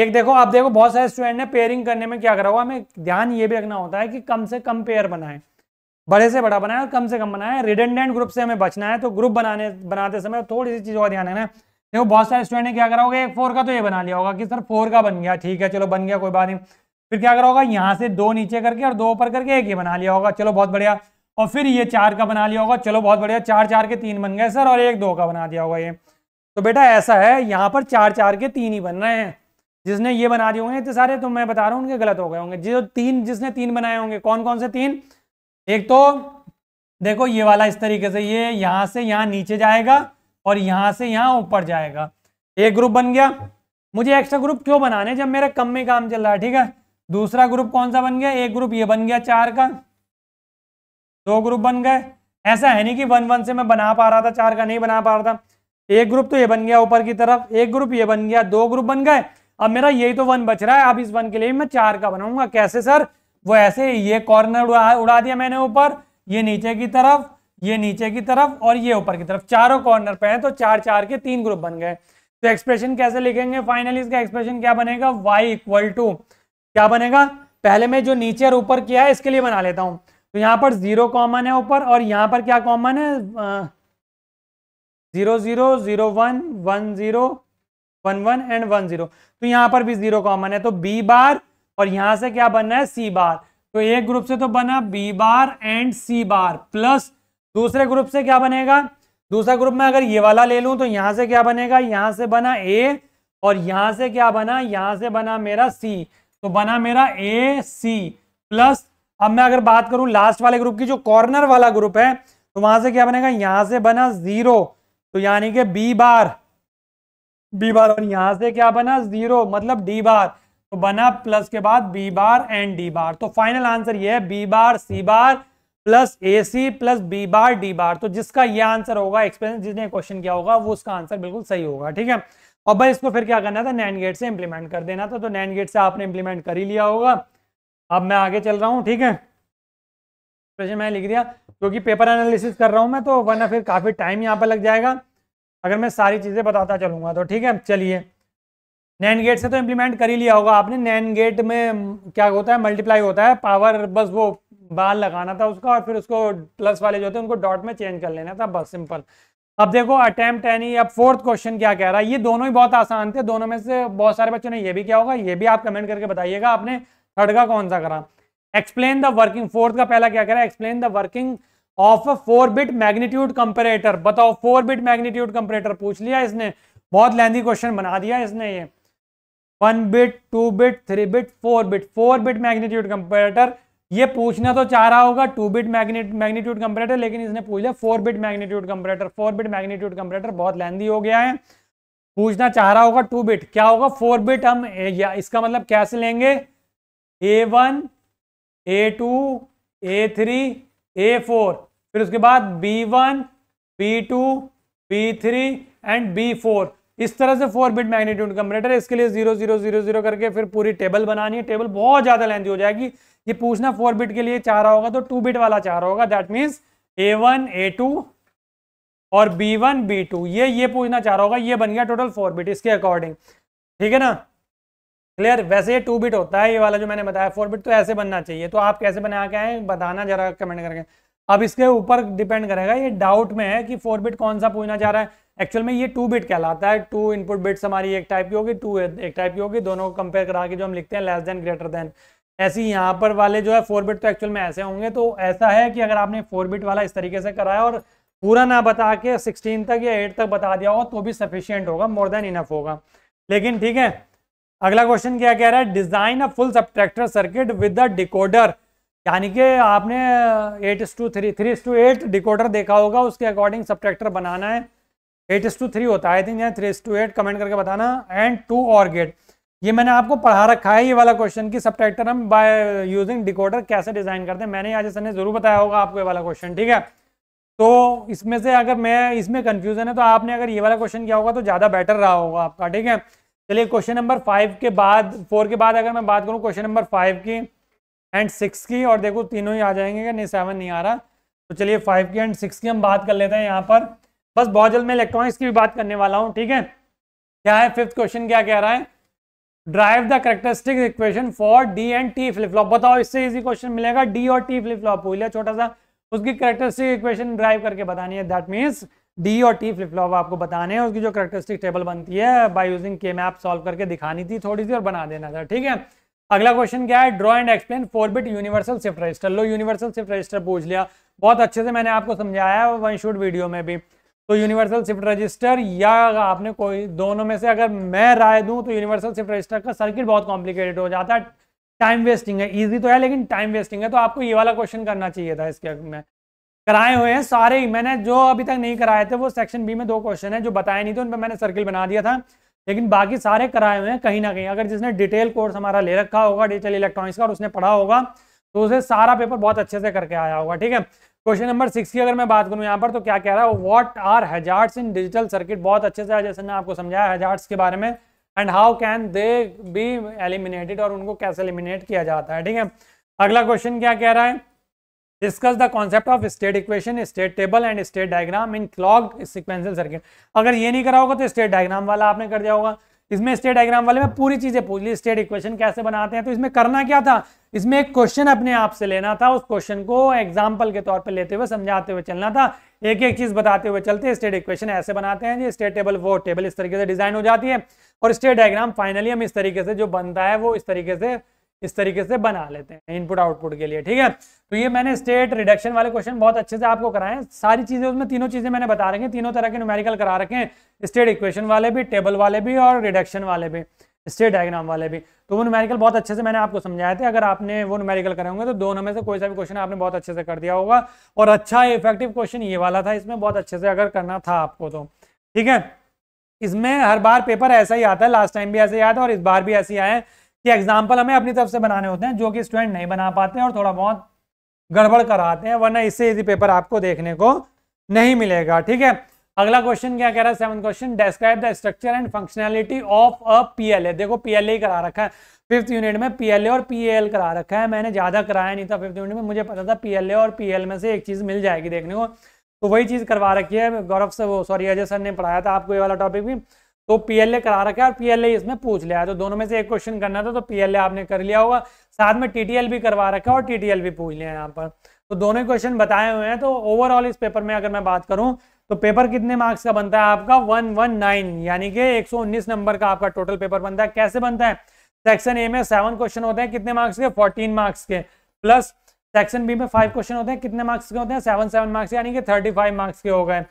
एक देखो आप देखो बहुत सारे स्टूडेंट ने पेयरिंग करने में क्या करा हुआ हमें ध्यान ये भी रखना होता है कि कम से कम पेयर बनाएं बड़े से बड़ा बनाएं और कम से कम बनाएं रिडेंडेंट ग्रुप से हमें बचना है तो ग्रुप बनाने बनाते समय थोड़ी सी चीज़ों का ध्यान है देखो बहुत सारे स्टूडेंट ने क्या करा होगा एक फोर का तो ये बना लिया होगा कि सर फोर का बन गया ठीक है चलो बन गया कोई बात नहीं फिर क्या करा होगा यहाँ से दो नीचे करके और दो ऊपर करके एक ही बना लिया होगा चलो बहुत बढ़िया और फिर ये चार का बना लिया होगा चलो बहुत बढ़िया चार चार के तीन बन गए सर और एक दो का बना दिया होगा ये तो बेटा ऐसा है यहाँ पर चार चार के तीन ही बन रहे हैं जिसने ये बना दिए होंगे इतने सारे तो मैं बता रहा हूँ उनके गलत हो गए होंगे जो तीन जिसने तीन बनाए होंगे कौन कौन से तीन एक तो देखो ये वाला इस तरीके से ये यहाँ से यहाँ नीचे जाएगा और यहाँ से यहाँ ऊपर जाएगा एक ग्रुप बन गया मुझे एक्स्ट्रा ग्रुप क्यों बनाने जब मेरा कम में काम चल रहा है ठीक है दूसरा ग्रुप कौन सा बन गया एक ग्रुप ये बन गया चार का दो ग्रुप बन गए ऐसा है नहीं कि वन वन से मैं बना पा रहा था चार का नहीं बना पा रहा था एक ग्रुप तो ये बन गया ऊपर की तरफ एक ग्रुप ये बन गया दो ग्रुप बन गए अब मेरा यही तो वन बच रहा है अब इस वन के लिए मैं चार का बनाऊंगा कैसे सर वो ऐसे ये कॉर्नर उड़ा उड़ा दिया मैंने ऊपर ये नीचे की तरफ ये नीचे की तरफ और ये ऊपर की तरफ चारों कॉर्नर पे हैं तो चार चार के तीन ग्रुप बन गए तो एक्सप्रेशन कैसे लिखेंगे फाइनली इसका एक्सप्रेशन क्या बनेगा वाई इक्वल टू क्या बनेगा पहले मैं जो नीचे और ऊपर किया है इसके लिए बना लेता हूँ तो यहाँ पर जीरो कॉमन है ऊपर और यहाँ पर क्या कॉमन है zero zero zero one one zero one one and one zero तो यहां पर भी जीरो कॉमन है तो बी बार और यहां से क्या बनना है सी बार तो एक ग्रुप से तो बना B bar and C bar plus दूसरे ग्रुप से क्या बनेगा दूसरा ग्रुप में अगर ये वाला ले लू तो यहां से क्या बनेगा यहां से बना ए और यहां से क्या बना यहां से बना मेरा सी तो बना मेरा ए सी प्लस अब मैं अगर बात करूं लास्ट वाले ग्रुप की जो कॉर्नर वाला ग्रुप है तो वहां से क्या बनेगा यहां से बना जीरो तो यानी कि बी बार बी बार और यहां से क्या बना जीरो मतलब डी बार तो बना प्लस के बाद B bar and D bar तो फाइनल आंसर यह है B bar C bar plus A C plus B bar D bar तो जिसका यह आंसर होगा एक्सपेरियंस जिसने क्वेश्चन किया होगा वो उसका आंसर बिल्कुल सही होगा ठीक है और भाई इसको फिर क्या करना था नैन गेट से इंप्लीमेंट कर देना था तो नैन गेट से आपने इंप्लीमेंट कर ही लिया होगा अब मैं आगे चल रहा हूं ठीक है क्वेश्चन मैंने लिख दिया क्योंकि पेपर एनालिसिस कर रहा हूँ मैं तो वरना फिर काफ़ी टाइम यहाँ पर लग जाएगा अगर मैं सारी चीज़ें बताता चलूँगा तो ठीक है चलिए नैन गेट से तो इम्प्लीमेंट कर ही लिया होगा आपने नैन गेट में क्या होता है मल्टीप्लाई होता है पावर बस वो बाल लगाना था उसका और फिर उसको प्लस वाले जो थे उनको डॉट में चेंज कर लेना था बस सिंपल अब देखो अटैम्प्ट एनी अब फोर्थ क्वेश्चन क्या कह रहा है ये दोनों ही बहुत आसान थे दोनों में से बहुत सारे बच्चों ने ये भी किया होगा ये भी आप कमेंट करके बताइएगा आपने थर्ड का कौन सा करा एक्सप्लेन द वर्किंग फोर्थ का पहला क्या कह रहा है explain the working of a four bit magnitude comparator बताओ फोर बिट मैग्नीट्यूड कंपेरेटर पूछ लिया इसने बहुत लेंदी क्वेश्चन बना दिया इसने ये one bit two bit three bit four bit four bit magnitude comparator ये पूछना तो चाह रहा होगा two bit magnet magnitude comparator लेकिन इसने पूछ लिया four bit magnitude comparator four bit magnitude comparator बहुत लेंदी हो गया है पूछना चाह रहा होगा टू बिट क्या होगा फोर बिट हम या, इसका मतलब कैसे लेंगे A one A two A three A four फिर उसके बाद B one B two B three and B four इस तरह से फोर बिट मैग्नीट्यूड कंप्यूटर इसके लिए जीरो जीरो जीरो जीरो करके फिर पूरी टेबल बनानी है टेबल बहुत ज़्यादा लेंथी हो जाएगी ये पूछना फोर बिट के लिए चाह रहा होगा तो टू बिट वाला चाह रहा होगा that means A one A two और बी वन बी टू ये ये पूछना चाह रहा होगा ये बन गया टोटल फोर बिट इसके अकॉर्डिंग ठीक है ना क्लियर वैसे ये टू बिट होता है ये वाला जो मैंने बताया फोर बिट तो ऐसे बनना चाहिए तो आप कैसे बना के आए बताना जरा कमेंट करके अब इसके ऊपर डिपेंड करेगा ये डाउट में है कि फोर बिट कौन सा पूछना चाह रहा है एक्चुअल में ये टू बिट कहलाता है टू इनपुट बिट्स हमारी एक टाइप की होगी टू एक टाइप की होगी दोनों को कंपेयर करा के जो हम लिखते हैं लेस देन ग्रेटर देन ऐसे यहाँ पर वाले जो है फोर बिट तो एक्चुअल में ऐसे होंगे तो ऐसा है कि अगर आपने फोर बिट वाला इस तरीके से कराया और पूरा ना बता के सिक्सटीन तक या एट तक बता दिया हो तो भी सफिशियंट होगा मोर देन इनफ होगा लेकिन ठीक है अगला क्वेश्चन क्या कह रहा है design a full subtractor circuit with a decoder यानी कि आपने eight is to three three is to eight decoder देखा होगा उसके अकॉर्डिंग सब्ट्रैक्टर बनाना है एट इस टू थ्री होता है आई थिंक यहाँ three is to eight comment करके बताना एंड टू और गेट ये मैंने आपको पढ़ा रखा है ये वाला क्वेश्चन कि सब्ट्रैक्टर हम बाय यूजिंग डिकोडर कैसे डिजाइन करते हैं मैंने आज सर जरूर बताया होगा आपको ये वाला क्वेश्चन ठीक है तो इसमें से अगर मैं इसमें कन्फ्यूजन है तो आपने अगर ये वाला क्वेश्चन किया होगा तो ज़्यादा बेटर रहा होगा आपका ठीक है चलिए क्वेश्चन नंबर फाइव के बाद फोर के बाद अगर मैं बात करूँ क्वेश्चन नंबर फाइव की एंड सिक्स की और देखो तीनों ही आ जाएंगे क्या नहीं सेवन नहीं आ रहा तो चलिए फाइव की एंड सिक्स की हम बात कर लेते हैं यहाँ पर बस बहुत जल्द मैं इलेक्ट्रॉनिक्स की भी बात करने वाला हूँ ठीक है क्या है फिफ्थ क्वेश्चन क्या कह रहा है derive the characteristic equation for D and T flip flop बताओ इससे इजी क्वेश्चन मिलेगा डी और टी फ्लिप फ्लॉप हुई छोटा सा उसकी करेक्टरिस्टिक इक्वेशन ड्राइव करके बतानी है दैट मीन्स डी और टी फ्लिप फ्लॉप आपको बताने हैं उसकी जो करेक्टरिस्टिक टेबल बनती है by using K map solve करके दिखानी थी थोड़ी सी और बना देना था ठीक है अगला क्वेश्चन क्या है draw and explain four bit universal shift register लो यूनिवर्सल शिफ्ट रजिस्टर पूछ लिया बहुत अच्छे से मैंने आपको समझाया है वन शूट वीडियो में भी तो यूनिवर्सल शिफ्ट रजिस्टर या आपने कोई दोनों में से अगर मैं राय दूं तो यूनिवर्सल शिफ्ट रजिस्टर का सर्किट बहुत कॉम्प्लिकेटेड हो जाता है टाइम वेस्टिंग है ईजी तो है लेकिन टाइम वेस्टिंग है तो आपको ये वाला क्वेश्चन करना चाहिए था इसके में कराए हुए हैं सारे ही मैंने जो अभी तक नहीं कराए थे वो सेक्शन बी में दो क्वेश्चन है जो बताए नहीं थे उन पर मैंने सर्किल बना दिया था लेकिन बाकी सारे कराए हुए हैं कहीं ना कहीं अगर जिसने डिटेल कोर्स हमारा ले रखा होगा डिजिटल इलेक्ट्रॉनिक्स का और उसने पढ़ा होगा तो उसे सारा पेपर बहुत अच्छे से करके आया होगा ठीक है क्वेश्चन नंबर सिक्स की अगर मैं बात करूं यहाँ पर तो क्या कह रहा है what are hazards in digital circuit बहुत अच्छे से जैसे ने आपको समझाया हेजार्ट के बारे में and how can they be eliminated और उनको कैसे एलिमिनेट किया जाता है ठीक है अगला क्वेश्चन क्या कह रहा है discuss the concept of state equation state table and state diagram in clocked sequential circuit अगर ये नहीं करा होगा तो स्टेट डायग्राम वाला आपने कर दिया होगा इसमें स्टेट डायग्राम वाले में पूरी चीजें पूछ ली स्टेट इक्वेशन कैसे बनाते हैं तो इसमें करना क्या था इसमें एक क्वेश्चन अपने आप से लेना था उस क्वेश्चन को एग्जाम्पल के तौर पर लेते हुए समझाते हुए चलना था एक एक चीज बताते हुए चलते स्टेट इक्वेशन ऐसे बनाते हैं जी स्टेट टेबल वो टेबल इस तरीके से डिजाइन हो जाती है और स्टेट डायग्राम फाइनली हम इस तरीके से जो बनता है वो इस तरीके से इस तरीके से बना लेते हैं इनपुट आउटपुट के लिए ठीक है तो ये मैंने स्टेट रिडक्शन वाले क्वेश्चन बहुत अच्छे से आपको कराएं सारी चीजें उसमें तीनों चीजें मैंने बता रखी तीनों तरह के न्यूमेरिकल करा रखे हैं स्टेट इक्वेशन वाले भी टेबल वाले भी और रिडक्शन वाले भी स्टेट डायग्राम वाले भी तो वो न्यूमेरिकल बहुत अच्छे से मैंने आपको समझाए थे अगर आपने वो न्यूमेरिकल करे होंगे तो दोनों में से कोई सा भी क्वेश्चन आपने बहुत अच्छे से कर दिया होगा और अच्छा इफेक्टिव क्वेश्चन ये वाला था इसमें बहुत अच्छे से अगर करना था आपको तो ठीक है इसमें हर बार पेपर ऐसा ही आता है लास्ट टाइम भी ऐसे ही आया था और इस बार भी ऐसे ही आया है कि एग्जाम्पल हमें अपनी तरफ से बनाने होते हैं जो कि स्टूडेंट नहीं बना पाते और थोड़ा बहुत गड़बड़ कराते हैं वरना इससे इजी पेपर आपको देखने को नहीं मिलेगा ठीक है अगला क्वेश्चन क्या कह रहा है seven question describe the structure and functionality of a PLA देखो पीएलए करा रखा है फिफ्थ यूनिट में पीएलए और पीएल करा रखा है मैंने ज्यादा कराया नहीं था फिफ्थ यूनिट में मुझे पता था पीएलए और पीएल में से एक चीज मिल जाएगी देखने को तो वही चीज करवा रखी है गौरव से वो सॉरी अजय सर ने पढ़ाया था आपको ये वाला टॉपिक भी तो पीएलए करा रखा है और पीएलए इसमें पूछ लिया है तो दोनों में से एक क्वेश्चन करना था तो पीएलए आपने कर लिया होगा साथ में टीटीएल भी करवा रखा है और टीटीएल भी पूछ लिया यहाँ पर तो दोनों क्वेश्चन बताए हुए हैं तो ओवरऑल इस पेपर में अगर मैं बात करूं तो पेपर कितने मार्क्स का बनता है आपका वन वन नाइन यानी कि उन्नीस नंबर का आपका टोटल पेपर बनता है कैसे बनता है सेक्शन ए में सेवन क्वेश्चन होते हैं कितने मार्क्स के फोर्टीन मार्क्स के प्लस सेक्शन बी में फाइव क्वेश्चन होते हैं कितने मार्क्स के होते हैं सेवन सेवन मार्क्स यानी कि थर्टी मार्क्स के हो गए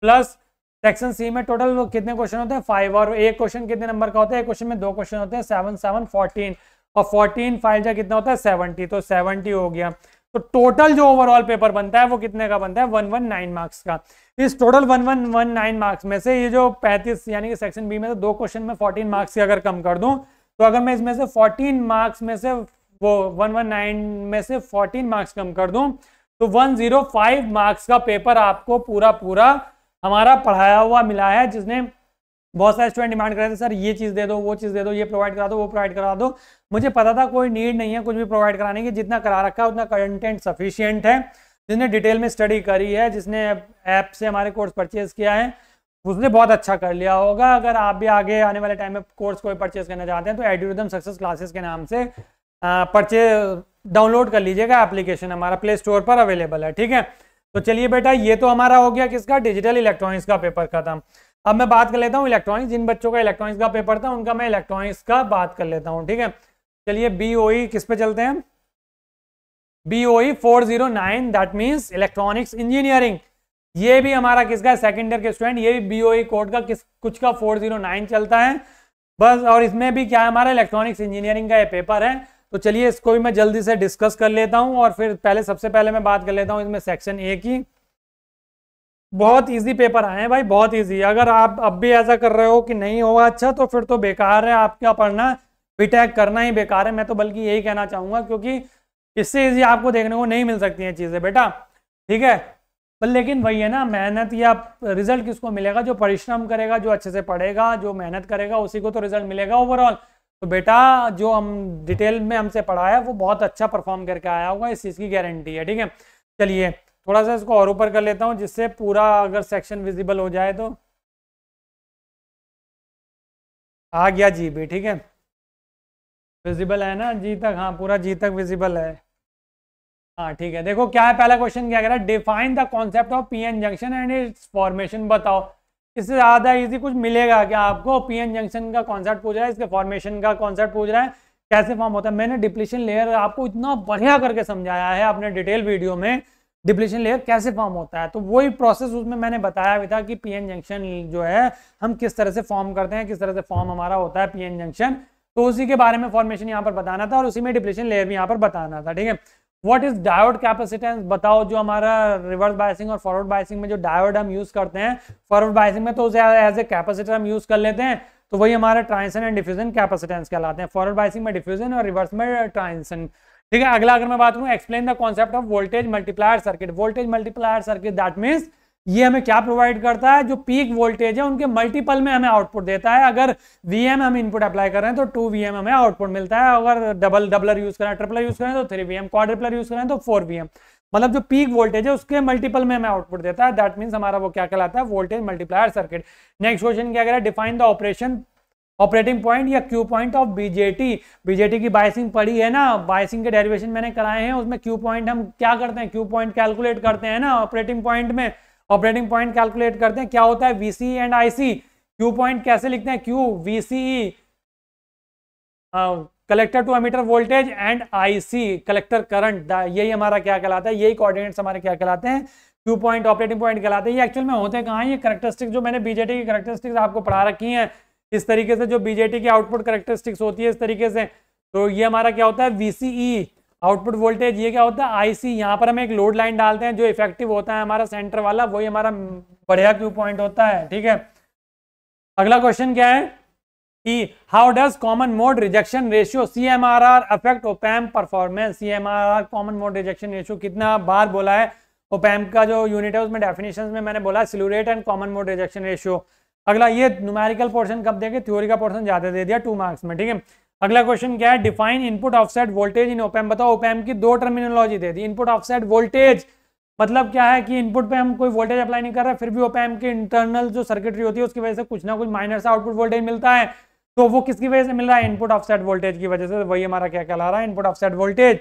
प्लस सेक्शन सी में टोटल कितने क्वेश्चन होते हैं फाइव और एक क्वेश्चन कितने नंबर का होता है क्वेश्चन में दो क्वेश्चन होते हैं सेवन सेवन फोर्टीन और फोर्टीन फाइव जा कितना होता है सेवनटी तो सेवनटी हो गया तो टोटल जो ओवरऑल पेपर बनता है वो कितने का बनता है वन वन नाइन मार्क्स का इस total one one one nine marks में से ये जो पैंतीस यानी कि सेक्शन बी में तो दो क्वेश्चन में फोर्टीन मार्क्स की अगर कम कर दूं तो अगर मैं इसमें से फोर्टीन मार्क्स में से वो वन वन नाइन में से फोर्टीन मार्क्स कम कर दूं तो वन जीरो फाइव मार्क्स का पेपर आपको पूरा पूरा हमारा पढ़ाया हुआ मिला है जिसने बहुत सारे स्टूडेंट डिमांड कर रहे थे सर ये चीज़ दे दो वो चीज़ दे दो ये प्रोवाइड करा दो वो प्रोवाइड करा दो मुझे पता था कोई नीड नहीं है कुछ भी प्रोवाइड कराने की जितना करा रखा है उतना कंटेंट सफिशियंट है जिसने डिटेल में स्टडी करी है जिसने ऐप से हमारे कोर्स परचेज किया है उसने बहुत अच्छा कर लिया होगा अगर आप भी आगे आने वाले टाइम में कोर्स कोई परचेज करना चाहते हैं तो एडिविदम सक्सेस क्लासेस के नाम से परचेज डाउनलोड कर लीजिएगा एप्लीकेशन हमारा प्ले स्टोर पर अवेलेबल है ठीक है तो चलिए बेटा ये तो हमारा हो गया किसका डिजिटल इलेक्ट्रॉनिक्स का पेपर खत्म अब मैं बात कर लेता हूँ इलेक्ट्रॉनिक्स जिन बच्चों का इलेक्ट्रॉनिक्स का पेपर था उनका मैं इलेक्ट्रॉनिक्स का बात कर लेता हूँ ठीक है चलिए बी ओ e किस पे चलते हैं B O four zero nine that means electronics engineering ये भी हमारा किसका है सेकेंड ईयर के स्टूडेंट ये भी बी ओ कोड का किस कुछ का फोर जीरो नाइन चलता है बस और इसमें भी क्या है हमारा इलेक्ट्रॉनिक्स इंजीनियरिंग का ये पेपर है तो चलिए इसको भी मैं जल्दी से डिस्कस कर लेता हूं और फिर पहले सबसे पहले मैं बात कर लेता हूं इसमें सेक्शन ए की बहुत इजी पेपर आए हैं भाई बहुत इजी अगर आप अब भी ऐसा कर रहे हो कि नहीं होगा अच्छा तो फिर तो बेकार है आपका पढ़ना बीटेक करना ही बेकार है मैं तो बल्कि यही कहना चाहूंगा क्योंकि इससे इजी आपको देखने को नहीं मिल सकती हैं चीज़ें बेटा ठीक है पर लेकिन वही है ना मेहनत या रिजल्ट किसको मिलेगा जो परिश्रम करेगा जो अच्छे से पढ़ेगा जो मेहनत करेगा उसी को तो रिजल्ट मिलेगा ओवरऑल तो बेटा जो हम डिटेल में हमसे पढ़ाया वो बहुत अच्छा परफॉर्म करके आया होगा इस चीज़ की गारंटी है ठीक है चलिए थोड़ा सा इसको और ऊपर कर लेता हूँ जिससे पूरा अगर सेक्शन विजिबल हो जाए तो आ गया जी भी ठीक है विजिबल है ना जी तक हाँ पूरा जी तक विजिबल है हाँ ठीक है देखो क्या है पहला क्वेश्चन क्या कह रहा है define the concept of PN junction and its formation बताओ इससे ज़्यादा इजी कुछ मिलेगा कि आपको पी एन जंक्शन का कॉन्सेप्ट पूछ रहा है इसके फॉर्मेशन का कॉन्सेप्ट पूछ रहा है कैसे फॉर्म होता है मैंने डिप्लीशन लेयर आपको इतना बढ़िया करके समझाया है अपने डिटेल वीडियो में डिप्लीशन लेयर कैसे फॉर्म होता है तो वही प्रोसेस उसमें मैंने बताया भी था कि पी जंक्शन जो है हम किस तरह से फॉर्म करते हैं किस तरह से फॉर्म हमारा होता है पी जंक्शन तो उसी के बारे में फॉर्मेशन यहाँ पर बताना था और उसी में डिप्लीशन लेयर भी यहाँ पर बताना था ठीक है वट इज डायोड कैपेसिटेंस बताओ जो हमारा रिवर्स बायसिंग और फॉरवर्ड बायसिंग में जो डायोड हम यूज करते हैं फॉरवर्ड बायसिंग में तो उसे एज ए कैपेसिटर हम यूज कर लेते हैं तो वही हमारा ट्रांसन एंड डिफ्यूजन कैपेसिटेंस कहलाते हैं फॉरवर्ड बायसिंग में डिफ्यूजन और रिवर्स में ट्रांसन ठीक है अगला अगर मैं बात करूं explain the concept of voltage multiplier circuit voltage multiplier circuit that means ये हमें क्या प्रोवाइड करता है जो पीक वोल्टेज है उनके मल्टीपल में हमें आउटपुट देता है अगर वीएम हम इनपुट अप्लाई कर रहे हैं तो टू वीएम हमें आउटपुट मिलता है अगर डबल डबलर यूज करें ट्रिपलर यूज करें तो थ्री वीएम क्वाड्रिपलर यूज करें तो फोर वीएम मतलब जो पीक वोल्टेज है उसके मल्टीपल में हमें आउटपुट देता है दैट मीन्स हमारा वो क्या कहलाता है voltage multiplier circuit next question क्या कह define the operation operating point या Q point of BJT BJT की बाइसिंग पड़ी है ना बाइसिंग के डेरिवेशन मैंने कराए हैं उसमें क्यू पॉइंट हम क्या करते हैं क्यू पॉइंट कैलकुलेट करते हैं ना ऑपरेटिंग पॉइंट में ऑपरेटिंग पॉइंट कैलकुलेट करते हैं क्या होता है VC and IC Q point कैसे लिखते हैं Q VC collector to emitter voltage and IC collector current यही हमारा क्या कहलाता है यही कोऑर्डिनेट्स हमारे क्या कहलाते हैं क्यू पॉइंट ऑपरेटिंग पॉइंट कहलाते हैं ये एक्चुअल में होते कहाँ ये करेक्टरिस्टिक्स जो मैंने बीजेटी की करेक्टरिस्टिक्स आपको पढ़ा रखी हैं इस तरीके से जो बीजेटी की आउटपुट करेक्टरिस्टिक्स होती है इस तरीके से तो ये हमारा क्या होता है वीसीई आउटपुट वोल्टेज ये क्या होता है आईसी यहाँ पर हम एक लोड लाइन डालते हैं जो इफेक्टिव होता है हमारा सेंटर वाला वही हमारा बढ़िया क्यू पॉइंट होता है ठीक है अगला क्वेश्चन क्या है कि how does common mode rejection ratio C M R R affect op-amp performance C M R R common mode rejection ratio कितना बार बोला है ओपैम का जो यूनिट है उसमें डेफिनेशन में मैंने बोला slew rate and common mode rejection ratio अगला ये न्यूमेरिकल पोर्शन कब देंगे थ्योरी का पोर्शन ज्यादा दे दिया टू मार्क्स में ठीक है अगला क्वेश्चन क्या है define input offset voltage in op-amp बताओ ओपैम की दो टर्मिनोलॉजी दे दी इनपुट ऑफसेट वोल्टेज मतलब क्या है कि इनपुट पे हम कोई वोल्टेज अप्लाई नहीं कर रहे फिर भी ओपैम के इंटरनल जो सर्किटरी होती है उसकी वजह से कुछ ना कुछ माइनर सा आउटपुट वोल्टेज मिलता है तो वो किसकी वजह से मिल रहा है इनपुट ऑफसेट वोल्टेज की वजह से वही हमारा क्या कहला रहा है इनपुट ऑफसेट वोल्टेज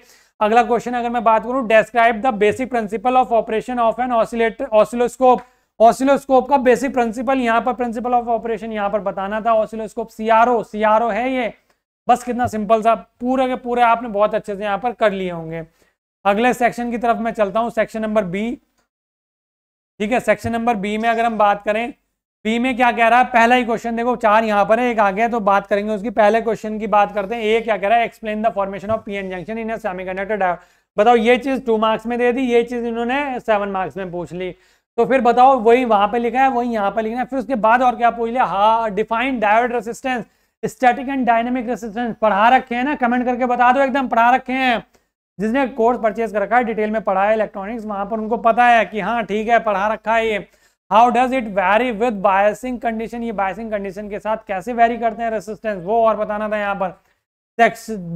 अगला क्वेश्चन अगर मैं बात करूं describe the basic principle of operation of an oscillator oscilloscope oscilloscope का बेसिक प्रिंसिपल यहाँ पर प्रिंसिपल ऑफ ऑपरेशन यहाँ पर बताना था ऑसिलोस्कोप सीआरओ सीआरओ है ये बस कितना सिंपल सा पूरे के पूरे आपने बहुत अच्छे से यहाँ पर कर लिए होंगे अगले सेक्शन की तरफ मैं चलता हूँ सेक्शन नंबर बी ठीक है सेक्शन नंबर बी में अगर हम बात करें बी में क्या कह रहा है पहला ही क्वेश्चन देखो चार यहाँ पर है एक आ गया तो बात करेंगे उसकी पहले क्वेश्चन की बात करते हैं ए क्या कह रहा है explain the formation of P N junction in semiconductor बताओ ये चीज टू मार्क्स में दे दी ये चीज इन्होंने सेवन मार्क्स में पूछ ली तो फिर बताओ वही वहां पे लिखा है वही यहाँ पे लिखना है फिर उसके बाद और क्या पूछ लिया हा define diode resistance static and dynamic resistance पढ़ा रखे हैं ना कमेंट करके बता दो एकदम पढ़ा रखे हैं जिसने कोर्स परचेज कर रखा है डिटेल में पढ़ा है इलेक्ट्रॉनिक्स वहां पर उनको पता है कि हाँ ठीक है पढ़ा रखा है ये how does it vary with biasing condition ये बायसिंग कंडीशन के साथ कैसे वेरी करते हैं रेसिस्टेंस वो और बताना था यहाँ पर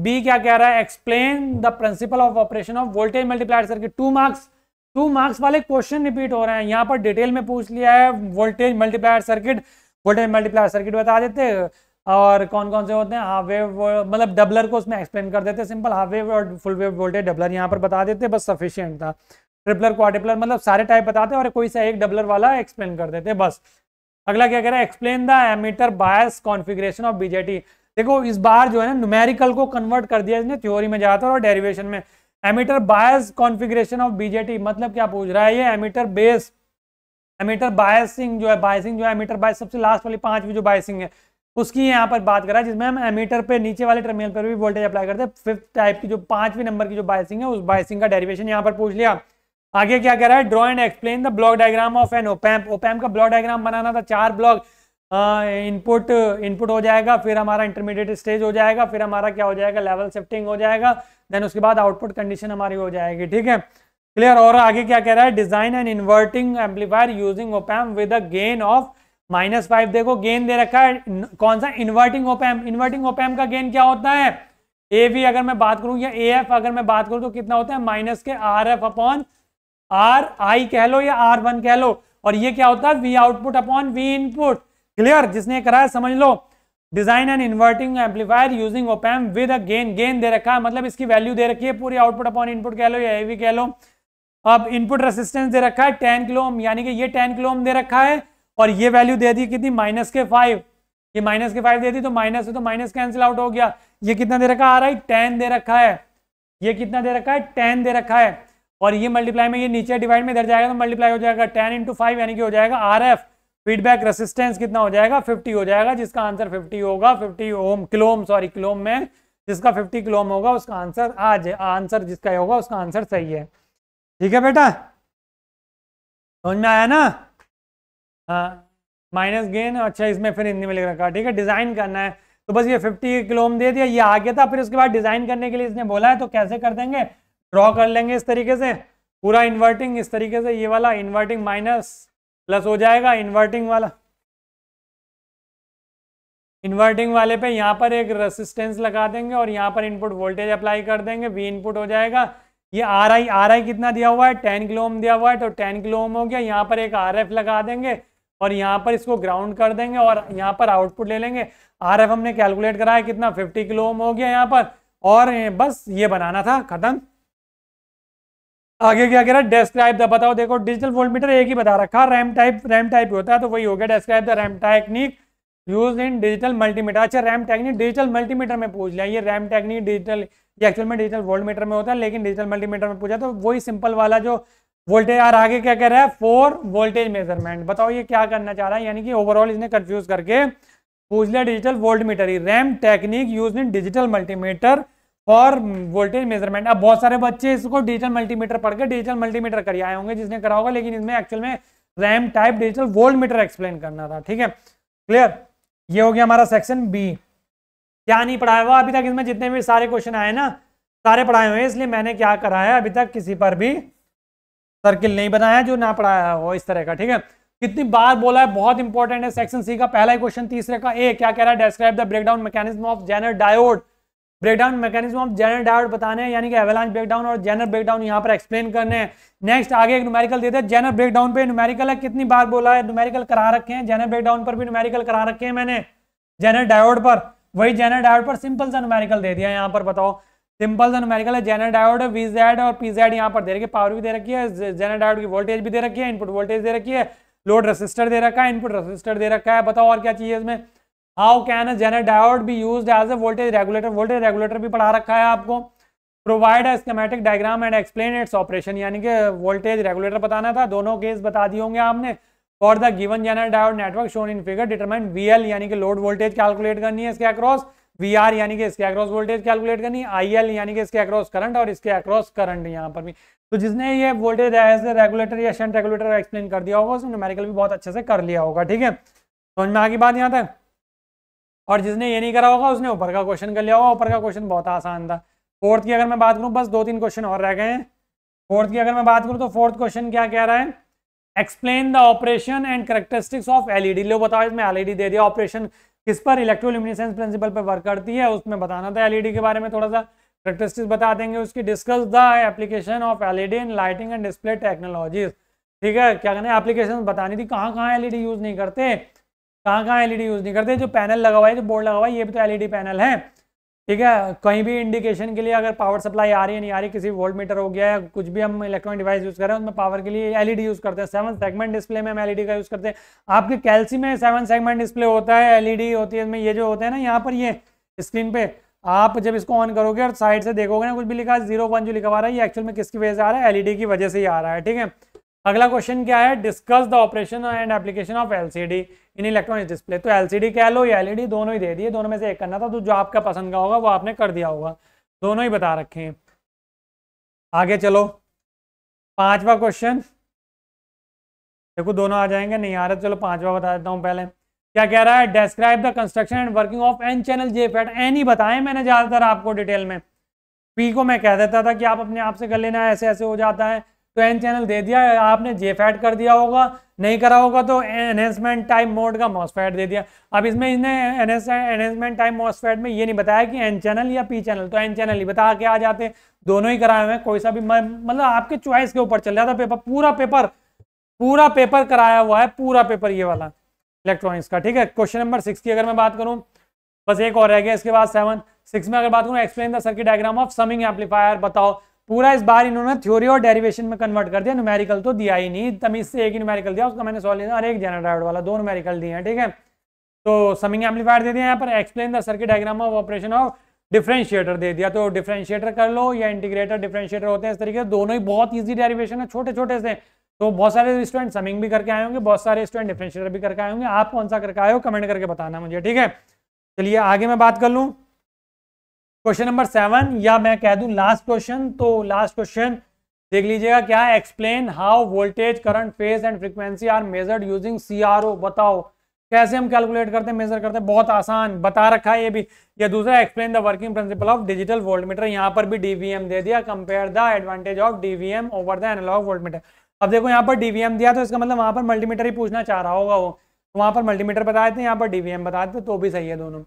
बी क्या कह रहा है explain the principle of operation of voltage multiplied circuit two marks two marks वाले क्वेश्चन रिपीट हो रहे हैं यहाँ पर डिटेल में पूछ लिया है voltage multiplier circuit voltage multiplier circuit बता देते हैं और कौन कौन से होते हैं हाफ वेव मतलब डबलर को उसमें एक्सप्लेन कर देते सिंपल हाफ वेव और फुल वेव वोल्टेज डबलर यहाँ पर बता देते बस सफिशियंट था ट्रिपलर क्वार मतलब सारे टाइप बताते और कोई सा एक डबलर वाला एक्सप्लेन कर देते बस अगला क्या कह रहा है explain the emitter bias configuration of BJT देखो इस बार जो है ना न्यूमेरिकल को कन्वर्ट कर दिया इसने थ्योरी में जाता है और डेरिवेशन में emitter bias configuration of BJT मतलब क्या पूछ रहा है ये एमीटर बेस एमीटर बायसिंग जो है बायसिंग जो है एमीटर बायस सबसे लास्ट वाली पांचवी जो बायसिंग है उसकी यहाँ पर बात करा जिसमें हम एमीटर पे नीचे वाले टर्मिनल पर भी वोल्टेज अप्लाई करते हैं फिफ्थ टाइप की जो पांचवी नंबर की जो बायसिंग है उस बायसिंग का डेरिवेशन यहाँ पर पूछ लिया आगे क्या कह रहा है draw and explain the block diagram of an op-amp op-amp का ब्लॉक डायग्राम बनाना था चार ब्लॉक इनपुट इनपुट हो जाएगा फिर हमारा इंटरमीडिएट स्टेज हो जाएगा फिर हमारा क्या हो जाएगा लेवल शिफ्टिंग हो जाएगा देन उसके बाद आउटपुट कंडीशन हमारी हो जाएगी ठीक है क्लियर और आगे क्या कह रहा है design and inverting amplifier using op-amp with a gain of minus five देखो गेन दे रखा है कौन सा इन्वर्टिंग ओपैम इन्वर्टिंग ओपैम का गेन क्या होता है ए वी अगर मैं बात करूं या ए एफ अगर मैं बात करूं तो कितना होता है माइनस के R F upon R I कह लो या आर वन कह लो और ये क्या होता है V output upon V input clear जिसने कराया समझ लो design and inverting amplifier using op-amp with a gain gain दे रखा है मतलब इसकी वैल्यू दे रखी है पूरी आउटपुट अपॉन इनपुट कह लो या ए वी कह लो अब इनपुट रेसिस्टेंस दे रखा है टेन किलोम यानी कि ये टेन किलोम दे रखा है और ये वैल्यू दे दी कितनी माइनस के फाइव ये माइनस के फाइव दे दी तो माइनस है तो माइनस कैंसिल आउट हो गया ये कितना दे रखा आ रहा है टेन दे रखा है ये कितना दे रखा है टेन दे रखा है और ये मल्टीप्लाई में ये नीचे डिवाइड में इधर जाएगा तो मल्टीप्लाई हो जाएगा टेन इंटू फाइव यानी कि हो जाएगा आर एफ फीडबैक रेसिस्टेंस कितना हो जाएगा फिफ्टी हो जाएगा जिसका आंसर फिफ्टी होगा fifty ohm kilohm sorry kilohm में जिसका फिफ्टी किलोम होगा उसका आंसर आज आंसर जिसका होगा उसका आंसर सही है ठीक है बेटा समझ में आया ना माइनस हाँ, गेन अच्छा इसमें फिर हिंदी में लिख रखा ठीक है डिज़ाइन करना है तो बस ये 50 किलो ओम दे दिया ये आ गया था फिर उसके बाद डिज़ाइन करने के लिए इसने बोला है तो कैसे कर देंगे ड्रॉ कर लेंगे इस तरीके से पूरा इन्वर्टिंग इस तरीके से ये वाला इन्वर्टिंग माइनस प्लस हो जाएगा इन्वर्टिंग वाला इन्वर्टिंग वाले पे यहाँ पर एक रेसिस्टेंस लगा देंगे और यहाँ पर इनपुट वोल्टेज अप्लाई कर देंगे वी इनपुट हो जाएगा ये आर आई आर आई कितना दिया हुआ है टेन किलो ओम दिया हुआ है तो टेन किलो ओम हो गया यहाँ पर एक आर एफ लगा देंगे और यहाँ पर इसको ग्राउंड कर देंगे और यहाँ पर आउटपुट ले लेंगे आर एफ हमने कैलकुलेट कराया कितना 50 किलो ओम हो गया यहाँ पर और बस ये बनाना था खत्म आगे क्या कह रहा है डेस्क्राइब द बताओ देखो डिजिटल वोल्ट मीटर एक ही बता रखा रैम टाइप रैम टाइप होता है तो वही हो गया describe the ramp technique use in digital multimeter अच्छा रैम टेक्निक डिजिटल मल्टीमीटर में पूछ लिया ये रैम टेक्निक डिजिटल एक्चुअल में डिजिटल वोल्ट मीटर में होता है लेकिन डिजिटल मल्टीमीटर में पूछा तो वही सिंपल वाला जो वोल्टेज यार आगे क्या कह रहा है फोर वोल्टेज मेजरमेंट बताओ ये क्या करना चाह रहा है यानी कि ओवरऑल इसने कंफ्यूज करके पूछ लिया digital voltmeter ramp technique use in digital multimeter for voltage measurement अब बहुत सारे बच्चे इसको डिजिटल मल्टीमीटर पढ़ के डिजिटल मल्टीमीटर कर आए होंगे जिसने करा होगा लेकिन इसमें एक्चुअल में ramp type digital voltmeter explain करना था ठीक है क्लियर ये हो गया हमारा सेक्शन बी क्या नहीं पढ़ाया हुआ अभी तक इसमें जितने भी सारे क्वेश्चन आए ना सारे पढ़ाए हुए इसलिए मैंने क्या कराया अभी तक किसी पर भी सर्किल नहीं बनाया जो ना पढ़ाया हो इस तरह का ठीक है कितनी बार बोला है बहुत इंपॉर्टेंट है सेक्शन सी का पहला क्वेश्चन तीसरे का ए क्या कह रहा है describe the breakdown mechanism of zener diode breakdown mechanism of zener diode बताने हैं यानी कि एवलांच ब्रेकडाउन और जेनर ब्रेकडाउन यहाँ पर एक्सप्लेन करने हैं नेक्स्ट आगे एक न्यूमेरिकल देते हैं जेनर ब्रेकडाउन पे न्यूमेरिकल है कितनी बार बोला है न्यूमेरिकल करा रखे हैं जेनर ब्रेकडाउन पर भी न्यूमेरिकल करा रखे हैं मैंने जेनर डायोड पर वही जेनर डायोड पर सिंपल सा न्यूमेरिकल दे दिया यहाँ पर बताओ सिंपल सा न्यूमेरिकल है जेनर डायोड वीजेड और पीजेड यहाँ पर दे रखी पावर भी दे रखी है जेनर डायोड की वोल्टेज भी दे रखी है इनपुट वोल्टेज दे रखी है लोड रेसिस्टर दे रखा है इनपुट रेसिस्टर दे रखा है बताओ और क्या चाहिए इसमें how can zener diode be use as a voltage regulator voltage regulator भी पढ़ा रखा है आपको provide a diagram and explain its operation यानी कि वोल्टेज रेगुलेटर बताना था दोनों केस बता दिए होंगे आपने for the given zener diode network shown in figure determine VL यानी कि लोड वोल्टेज कैलकुलेट करनी है इसके अक्रॉस वी आर यानी कि इसके अक्रॉस वोल्टेज कैलकुलेट करनी आई एल यानी कि इसके अक्रॉस करंट और इसके अक्रॉस करंट यहाँ पर भी तो जिसने ये वोल्टेज एज ए रेगुलेटर या शंट रेगुलेटर एक्सप्लेन कर दिया होगा उसने मेरिकल भी बहुत अच्छे से कर लिया होगा ठीक है समझ में आगे बात यहाँ तक और जिसने ये नहीं करा होगा उसने ऊपर का क्वेश्चन कर लिया होगा ऊपर का क्वेश्चन बहुत आसान था फोर्थ की अगर मैं बात करूँ बस दो तीन क्वेश्चन और रह गए हैं फोर्थ की अगर मैं बात करूँ तो फोर्थ क्वेश्चन क्या कह रहा है explain the operation and characteristics of LED लो बताओ इसमें एलईडी e दे दिया ऑपरेशन किस पर इलेक्ट्रोल्यूमिनेसेंस प्रिंसिपल पर वर्क करती है उसमें बताना था एलईडी के बारे में थोड़ा सा प्रैक्टिस बता देंगे उसकी discuss the application of LED in lighting and display technologies ठीक है क्या कहना है एप्लीकेशन बतानी थी कहाँ कहाँ एलईडी यूज नहीं करते कहाँ कहाँ एलईडी यूज नहीं करते जो पैनल लगा हुआ है जो बोर्ड लगा हुआ है ये भी तो एलईडी पैनल है ठीक है कहीं भी इंडिकेशन के लिए अगर पावर सप्लाई आ रही है नहीं आ रही किसी वोल्ट मीटर हो गया या कुछ भी हम इलेक्ट्रॉनिक डिवाइस यूज कर रहे हैं उसमें पावर के लिए एलईडी यूज करते हैं सेवन सेगमेंट डिस्प्ले में हम एलईडी का यूज करते हैं आपके कैल्सी में सेवन सेगमेंट डिस्प्ले होता है एलईडी होती है इसमें ये जो होता है ना यहाँ पर ये स्क्रीन पे आप जब इसको ऑन करोगे और साइड से देखोगे ना कुछ भी लिखा है जीरो वन जो लिखा रहा है ये एक्चुअल में किसकी वजह से आ रहा है एलईडी की वजह से ही आ रहा है ठीक है अगला क्वेश्चन क्या है discuss the operation and application of LCD in electronic display तो एलसीडी कह लो या एलईडी e दोनों ही दे दिए दोनों में से एक करना था तो जो आपका पसंद का होगा वो आपने कर दिया होगा दोनों ही बता रखे हैं आगे चलो पांचवा क्वेश्चन देखो दोनों आ जाएंगे नहीं आ रहे तो चलो पांचवा बता देता हूँ पहले क्या कह रहा है describe the construction and working of N channel J FET N ही बताएं मैंने ज़्यादातर आपको डिटेल में पी को मैं कह देता था कि आप अपने आप से कर लेना ऐसे ऐसे हो जाता है तो एन चैनल दे दिया आपने जे फैट कर दिया होगा नहीं करा होगा तो एनहेंसमेंट टाइम मोड का मॉसफेट दे दिया अब इसमें इसने एनहेंसमेंट टाइम मॉसफेट में ये नहीं बताया कि एन चैनल या पी चैनल तो एन चैनल ही बता के आ जाते दोनों ही कराए हुए हैं कोई सा भी मतलब आपके चॉइस के ऊपर चल जाता पेपर पूरा पेपर पूरा पेपर कराया हुआ है पूरा पेपर ये वाला इलेक्ट्रॉनिक्स का ठीक है क्वेश्चन नंबर सिक्स की अगर मैं बात करूँ बस एक और रह गया इसके बाद सेवन सिक्स में अगर बात करूँ explain the circuit diagram of summing amplifier बताओ पूरा इस बार इन्होंने थ्योरी और डेरिवेशन में कन्वर्ट कर दिया न्यूमेरिकल तो दिया ही नहीं तमीज से एक ही न्यूमेरिकल दिया उसका मैंने सॉल्व लिया और एक जनरल वाला दो न्यूमेरिकल दिए हैं ठीक है तो समिंग एम्पलीफायर दे दिया यहाँ पर explain the circuit diagram of operation of differentiator दे दिया तो डिफ्रेंशिएटर कर लो या इंटीग्रेटर डिफ्रेंशिएटर होते हैं इस तरीके से दोनों ही बहुत ईजी डेरिवेशन है छोटे छोटे से तो बहुत सारे स्टूडेंट समिंग भी करके आए होंगे बहुत सारे स्टूडेंट डिफ्रेंशिएटर भी करके आए होंगे आप कौन सा करके आए हो कमेंट करके बताना मुझे ठीक है चलिए आगे मैं बात कर लूँ क्वेश्चन नंबर सेवन या मैं कह दूं लास्ट क्वेश्चन तो लास्ट क्वेश्चन देख लीजिएगा क्या है explain how voltage current phase and frequency are measured using C बताओ कैसे हम कैलकुलेट करते हैं मेजर करते हैं बहुत आसान बता रखा है ये भी या दूसरा explain the working principle of digital voltmeter यहाँ पर भी डीवीएम दे दिया compare the advantage of DVM over the analog voltmeter अब देखो यहाँ पर डीवीएम दिया तो इसका मतलब वहां पर मल्टीमीटर ही पूछना चाह रहा होगा वो वहां पर मल्टीमीटर बताए थे यहाँ पर डीवीएम बताए थे तो भी सही है दोनों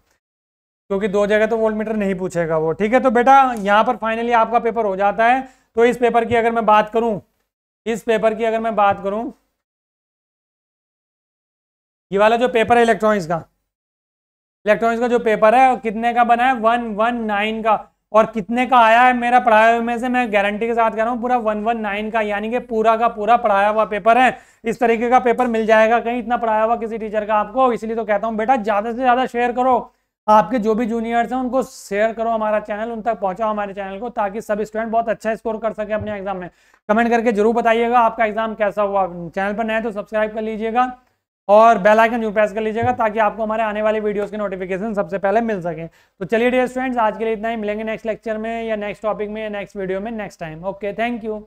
क्योंकि दो जगह तो वोल्ट मीटर नहीं पूछेगा वो ठीक है तो बेटा यहाँ पर फाइनली आपका पेपर हो जाता है तो इस पेपर की अगर मैं बात करूँ इस पेपर की अगर मैं बात करूँ ये वाला जो पेपर है इलेक्ट्रॉनिक्स का इलेक्ट्रॉनिक्स का जो पेपर है कितने का बना है वन वन नाइन का और कितने का आया है मेरा पढ़ाया हुए में से मैं गारंटी के साथ कह रहा हूँ पूरा वन वन नाइन का यानी कि पूरा का पूरा पढ़ाया हुआ पेपर है इस तरीके का पेपर मिल जाएगा कहीं इतना पढ़ाया हुआ किसी टीचर का आपको इसलिए तो कहता हूँ बेटा ज़्यादा से ज़्यादा शेयर करो आपके जो भी जूनियर्स हैं उनको शेयर करो हमारा चैनल उन तक पहुंचाओ हमारे चैनल को ताकि सब स्टूडेंट बहुत अच्छा स्कोर कर सके अपने एग्जाम में कमेंट करके जरूर बताइएगा आपका एग्जाम कैसा हुआ चैनल पर नए तो सब्सक्राइब कर लीजिएगा और बेल आइकन जरूर प्रेस कर लीजिएगा ताकि आपको हमारे आने वाले वीडियोस के नोटिफिकेशन सबसे पहले मिल सके तो चलिए डियर स्टूडेंट्स आज के लिए इतना ही मिलेंगे नेक्स्ट लेक्चर में या नेक्स्ट टॉपिक में या नेक्स्ट वीडियो में next time okay thank you